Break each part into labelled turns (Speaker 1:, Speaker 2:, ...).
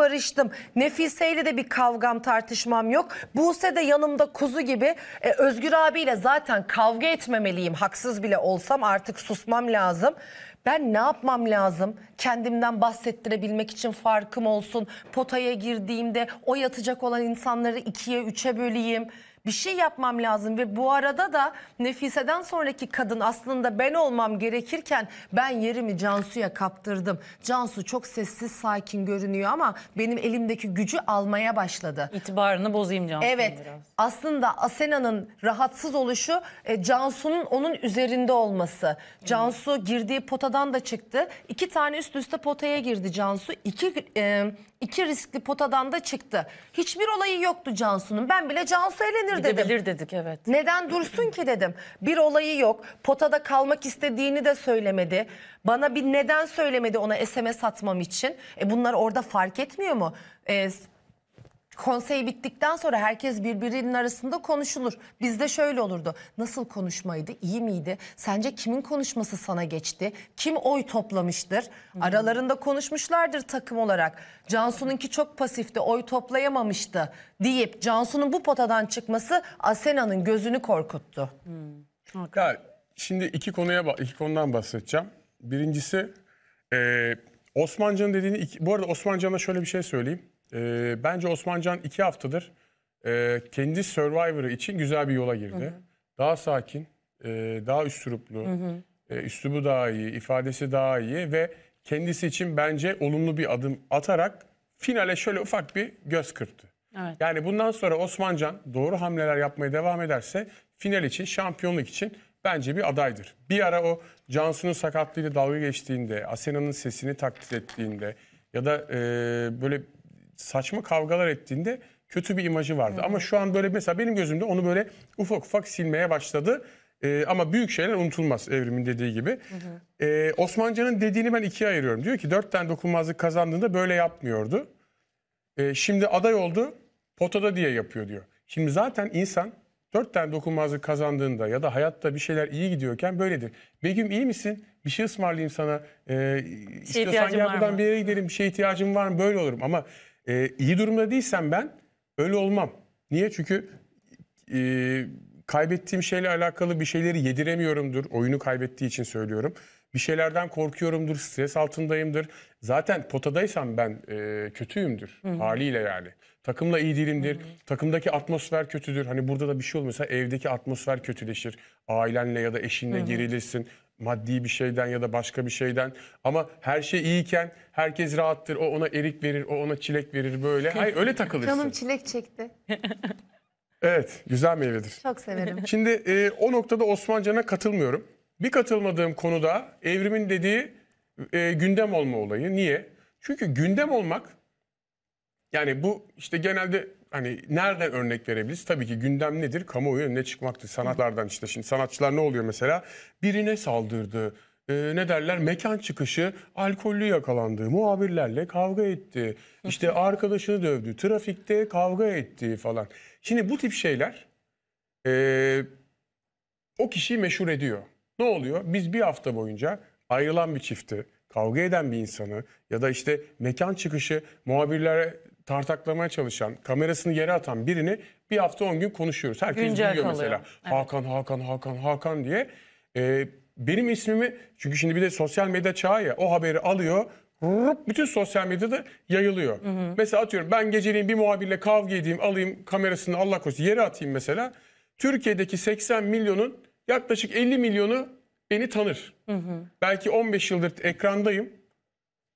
Speaker 1: barıştım. Nefise ile de bir kavgam tartışmam yok. Buse de yanımda kuzu gibi. E, Özgür abiyle zaten kavga etmemeliyim. Haksız bile olsam artık susmam lazım. Ben ne yapmam lazım? Kendimden bahsettirebilmek için farkım olsun. Potaya girdiğimde o yatacak olan insanları ikiye üçe böleyim. Bir şey yapmam lazım ve bu arada da Nefise'den sonraki kadın aslında ben olmam gerekirken ben yerimi Cansu'ya kaptırdım. Cansu çok sessiz sakin görünüyor ama benim elimdeki gücü almaya başladı. İtibarını bozayım Cansu'nun Evet biraz. aslında Asena'nın rahatsız oluşu e, Cansu'nun onun üzerinde olması. Cansu girdiği potada potadan da çıktı. İki tane üst üste potaya girdi Cansu. İki, e, iki riskli potadan da çıktı. Hiçbir olayı yoktu Cansu'nun. Ben bile Cansu elenir dedim. Gidebilir dedik evet. Neden dursun ki dedim. Bir olayı yok. Potada kalmak istediğini de söylemedi. Bana bir neden söylemedi ona SMS atmam için. E bunlar orada fark etmiyor mu? E, konsey bittikten sonra herkes birbirinin arasında konuşulur. Bizde şöyle olurdu. Nasıl konuşmaydı? İyi miydi? Sence kimin konuşması sana geçti? Kim oy toplamıştır? Hmm. Aralarında konuşmuşlardır takım olarak. Cansu'nunki çok pasifti. Oy toplayamamıştı deyip Cansu'nun bu potadan çıkması Asena'nın gözünü korkuttu.
Speaker 2: Hmm. Ya, şimdi iki konuya iki konudan bahsedeceğim. Birincisi e, Osmancan'ın dediğini bu arada Osmancan'a şöyle bir şey söyleyeyim. E, bence Osmancan iki haftadır e, kendi Survivor'ı için güzel bir yola girdi. Hı hı. Daha sakin, e, daha üstüruplu, E, üslubu daha iyi, ifadesi daha iyi ve kendisi için bence olumlu bir adım atarak finale şöyle ufak bir göz kırptı. Evet. Yani bundan sonra Osmancan doğru hamleler yapmaya devam ederse final için, şampiyonluk için bence bir adaydır. Bir ara o Cansu'nun sakatlığıyla dalga geçtiğinde, Asena'nın sesini taklit ettiğinde ya da e, böyle saçma kavgalar ettiğinde kötü bir imajı vardı. Hı. Ama şu an böyle mesela benim gözümde onu böyle ufak ufak silmeye başladı. Ee, ama büyük şeyler unutulmaz evrimin dediği gibi. Hı Ee, Osmancan'ın dediğini ben ikiye ayırıyorum. Diyor ki dört tane dokunmazlık kazandığında böyle yapmıyordu. Ee, şimdi aday oldu potada diye yapıyor diyor. Şimdi zaten insan dört tane dokunmazlık kazandığında ya da hayatta bir şeyler iyi gidiyorken böyledir. Begüm iyi misin? Bir şey ısmarlayayım sana. Ee, şey istiyorsan gel buradan mı? bir yere gidelim. Bir şey ihtiyacım var mı? Böyle olurum ama e, iyi durumda değilsem ben öyle olmam. Niye? Çünkü e, kaybettiğim şeyle alakalı bir şeyleri yediremiyorumdur. Oyunu kaybettiği için söylüyorum. Bir şeylerden korkuyorumdur, stres altındayımdır. Zaten potadaysam ben e, kötüyümdür Hı-hı. haliyle yani. Takımla iyi değilimdir. Hı-hı. Takımdaki atmosfer kötüdür. Hani burada da bir şey olmuyorsa evdeki atmosfer kötüleşir. Ailenle ya da eşinle Hı-hı. gerilirsin maddi bir şeyden ya da başka bir şeyden ama her şey iyiyken herkes rahattır. O ona erik verir, o ona çilek verir böyle. Hayır öyle takılırsın. Canım
Speaker 1: çilek çekti.
Speaker 2: Evet, güzel meyvedir.
Speaker 1: Çok severim.
Speaker 2: Şimdi e, o noktada Osman katılmıyorum. Bir katılmadığım konuda evrimin dediği e, gündem olma olayı. Niye? Çünkü gündem olmak yani bu işte genelde hani nereden örnek verebiliriz? Tabii ki gündem nedir? Kamuoyu önüne çıkmaktır. Sanatlardan işte şimdi sanatçılar ne oluyor mesela? Birine saldırdı. Ee, ne derler mekan çıkışı alkollü yakalandı, muhabirlerle kavga etti, İşte arkadaşını dövdü, trafikte kavga etti falan. Şimdi bu tip şeyler e, o kişiyi meşhur ediyor. Ne oluyor? Biz bir hafta boyunca ayrılan bir çifti, kavga eden bir insanı ya da işte mekan çıkışı muhabirlere tartaklamaya çalışan, kamerasını yere atan birini bir hafta on gün konuşuyoruz. Herkes Güncel duyuyor kalıyor. mesela. Evet. Hakan, Hakan, Hakan, Hakan diye. Ee, benim ismimi çünkü şimdi bir de sosyal medya çağı ya o haberi alıyor. Rup, bütün sosyal medyada yayılıyor. Hı hı. Mesela atıyorum ben geceliğin bir muhabirle kavga edeyim alayım kamerasını Allah korusun yere atayım mesela. Türkiye'deki 80 milyonun yaklaşık 50 milyonu beni tanır. Hı hı. Belki 15 yıldır ekrandayım.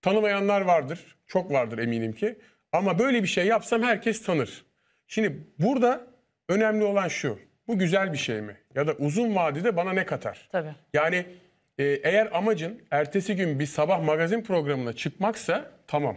Speaker 2: Tanımayanlar vardır. Çok vardır eminim ki. Ama böyle bir şey yapsam herkes tanır. Şimdi burada önemli olan şu. Bu güzel bir şey mi? Ya da uzun vadede bana ne katar? Tabii. Yani e, eğer amacın ertesi gün bir sabah magazin programına çıkmaksa tamam.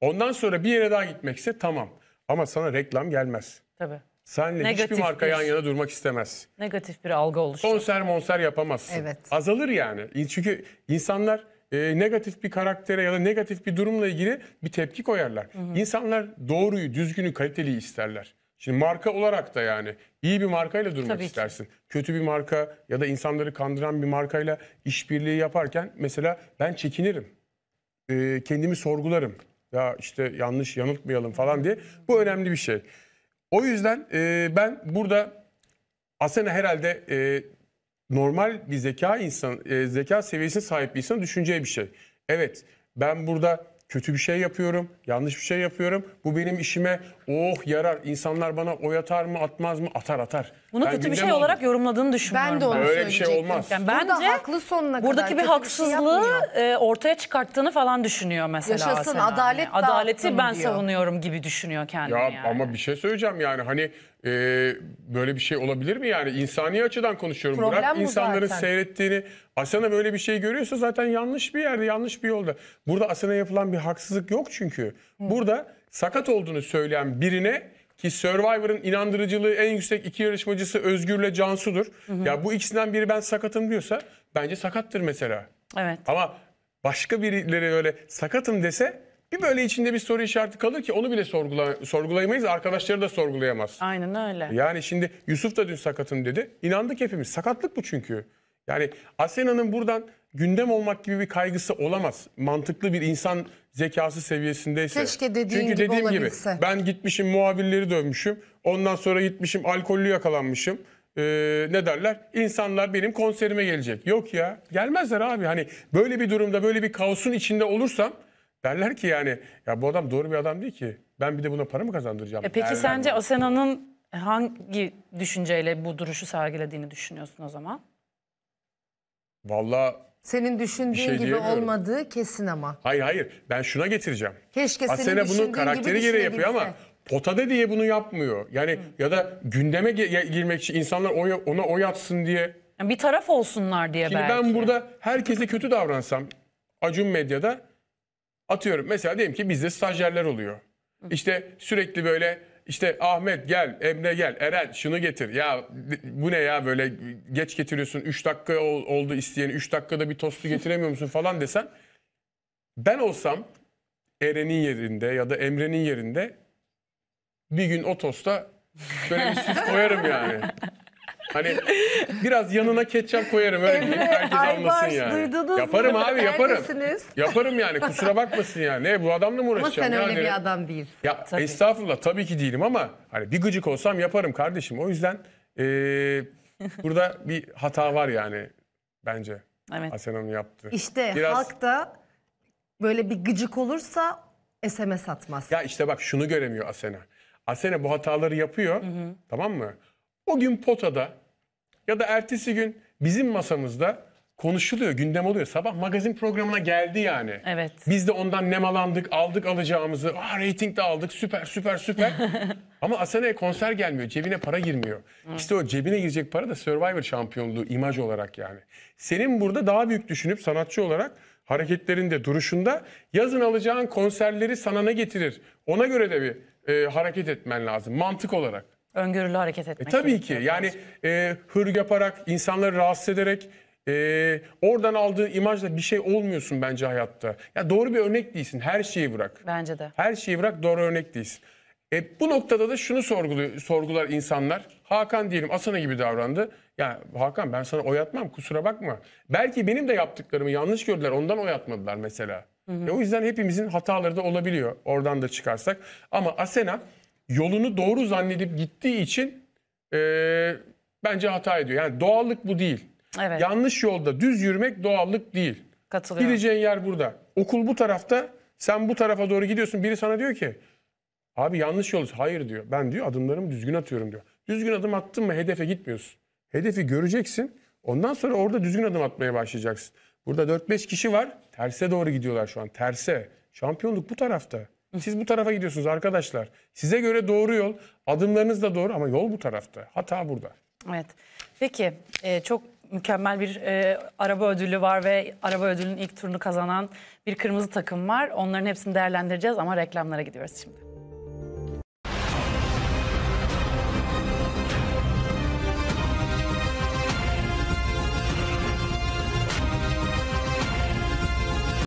Speaker 2: Ondan sonra bir yere daha gitmekse tamam. Ama sana reklam gelmez. Tabii. Senle Negatif hiçbir marka bir, yan yana durmak istemez. Negatif bir algı oluşur. Konser monser yapamazsın. Evet. Azalır yani. Çünkü insanlar e, negatif bir karaktere ya da negatif bir durumla ilgili bir tepki koyarlar. Hı hı. İnsanlar doğruyu, düzgünü, kaliteliyi isterler. Şimdi marka olarak da yani iyi bir markayla durmak Tabii istersin. Ki. Kötü bir marka ya da insanları kandıran bir markayla işbirliği yaparken mesela ben çekinirim. E, kendimi sorgularım. Ya işte yanlış yanıltmayalım falan diye. Bu önemli bir şey. O yüzden e, ben burada Asena herhalde e, normal bir zeka insan, e, zeka seviyesine sahip bir insan düşüneceği bir şey. Evet ben burada kötü bir şey yapıyorum, yanlış bir şey yapıyorum. Bu benim işime oh yarar insanlar bana oy atar mı atmaz mı atar atar. Bunu ben kötü bir şey olarak
Speaker 1: yorumladığını düşünüyorum. Ben de onu Öyle bir şey olmaz. Yani bence haklı sonuna kadar. buradaki bir şey haksızlığı şey ortaya çıkarttığını falan düşünüyor mesela. Yaşasın adalet yani. Adaleti ben diyor.
Speaker 2: savunuyorum gibi düşünüyor kendini. Ya yani. ama bir şey söyleyeceğim yani hani e, böyle bir şey olabilir mi yani insani açıdan konuşuyorum. Problem Bırak insanların zaten. seyrettiğini Asena böyle bir şey görüyorsa zaten yanlış bir yerde yanlış bir yolda. Burada Asena yapılan bir haksızlık yok çünkü. Hı. Burada sakat olduğunu söyleyen birine ki Survivor'ın inandırıcılığı en yüksek iki yarışmacısı Özgür'le Cansu'dur. Hı hı. Ya bu ikisinden biri ben sakatım diyorsa bence sakattır mesela. Evet. Ama başka birileri öyle sakatım dese bir böyle içinde bir soru işareti kalır ki onu bile sorgula, sorgulayamayız. Arkadaşları da sorgulayamaz.
Speaker 1: Aynen öyle. Yani
Speaker 2: şimdi Yusuf da dün sakatım dedi. İnandık hepimiz. Sakatlık bu çünkü. Yani Asena'nın buradan gündem olmak gibi bir kaygısı olamaz. Mantıklı bir insan zekası seviyesindeyse. Keşke dediğin Çünkü gibi dediğim olabilse. gibi ben gitmişim muhabirleri dövmüşüm. Ondan sonra gitmişim alkollü yakalanmışım. Ee, ne derler? İnsanlar benim konserime gelecek. Yok ya gelmezler abi. Hani böyle bir durumda böyle bir kaosun içinde olursam derler ki yani ya bu adam doğru bir adam değil ki. Ben bir de buna para mı kazandıracağım? E peki derler sence
Speaker 1: Asena'nın hangi düşünceyle bu duruşu sergilediğini düşünüyorsun o zaman? Vallahi. Senin düşündüğün şey gibi olmadığı kesin ama.
Speaker 2: Hayır hayır ben şuna getireceğim. Keşke senin bunu karakteri gereği yapıyor ama potada diye bunu yapmıyor. Yani Hı. ya da gündeme girmek için insanlar oy, ona oy atsın diye.
Speaker 1: Yani bir taraf olsunlar diye Şimdi belki.
Speaker 2: ben burada herkese kötü davransam Acun Medya'da atıyorum mesela diyelim ki bizde stajyerler oluyor. Hı. İşte sürekli böyle işte Ahmet gel, Emre gel, Eren şunu getir. Ya bu ne ya böyle geç getiriyorsun 3 dakika oldu isteyeni 3 dakikada bir tostu getiremiyor musun falan desen. Ben olsam Eren'in yerinde ya da Emre'nin yerinde bir gün o tosta böyle
Speaker 1: bir süs koyarım yani.
Speaker 2: Hani biraz yanına ketçap koyarım öyle Emre, herkes anlasın Aybars, yani. duydunuz Yaparım mu? abi yaparım. Yaparım yani kusura bakmasın yani. Ne bu adamla mı Ama sen yani? öyle bir adam değilsin. Ya Tabii. estağfurullah tabii ki değilim ama hani bir gıcık olsam yaparım kardeşim. O yüzden eee, burada bir hata var yani bence. Evet. Asen Hanım yaptı. İşte Biraz- halk
Speaker 1: da böyle bir gıcık olursa SMS atmaz.
Speaker 2: Ya işte bak şunu göremiyor Asena. Asena bu hataları yapıyor tamam mı? O gün potada ya da ertesi gün bizim masamızda konuşuluyor, gündem oluyor. Sabah magazin programına geldi yani. Evet. Biz de ondan nemalandık, aldık alacağımızı. Aa ah, rating de aldık, süper süper süper. Ama Asena'ya konser gelmiyor, cebine para girmiyor. İşte o cebine girecek para da Survivor şampiyonluğu imaj olarak yani. Senin burada daha büyük düşünüp sanatçı olarak hareketlerinde, duruşunda yazın alacağın konserleri sana ne getirir? Ona göre de bir e, hareket etmen lazım mantık olarak.
Speaker 1: Öngörülü hareket etmek.
Speaker 2: E, tabii ki. Yani e, hırg yaparak, insanları rahatsız ederek e, oradan aldığı imajla bir şey olmuyorsun bence hayatta. Ya yani doğru bir örnek değilsin. Her şeyi bırak. Bence de. Her şeyi bırak doğru örnek değilsin. E, bu noktada da şunu sorguluyor sorgular insanlar. Hakan diyelim Asana gibi davrandı. Ya Hakan ben sana oy atmam kusura bakma. Belki benim de yaptıklarımı yanlış gördüler ondan oy atmadılar mesela. Hı hı. E, o yüzden hepimizin hataları da olabiliyor oradan da çıkarsak. Ama Asena yolunu doğru zannedip gittiği için e, bence hata ediyor. Yani doğallık bu değil. Evet. Yanlış yolda düz yürümek doğallık değil. Katılıyorum. Gideceğin yer burada. Okul bu tarafta. Sen bu tarafa doğru gidiyorsun. Biri sana diyor ki abi yanlış yol. Hayır diyor. Ben diyor adımlarımı düzgün atıyorum diyor. Düzgün adım attın mı hedefe gitmiyorsun. Hedefi göreceksin. Ondan sonra orada düzgün adım atmaya başlayacaksın. Burada 4-5 kişi var. Terse doğru gidiyorlar şu an. Terse. Şampiyonluk bu tarafta. Siz bu tarafa gidiyorsunuz arkadaşlar. Size göre doğru yol. Adımlarınız da doğru ama yol bu tarafta. Hata burada.
Speaker 1: Evet. Peki e, çok mükemmel bir e, araba ödülü var ve araba ödülünün ilk turunu kazanan bir kırmızı takım var. Onların hepsini değerlendireceğiz ama reklamlara gidiyoruz şimdi.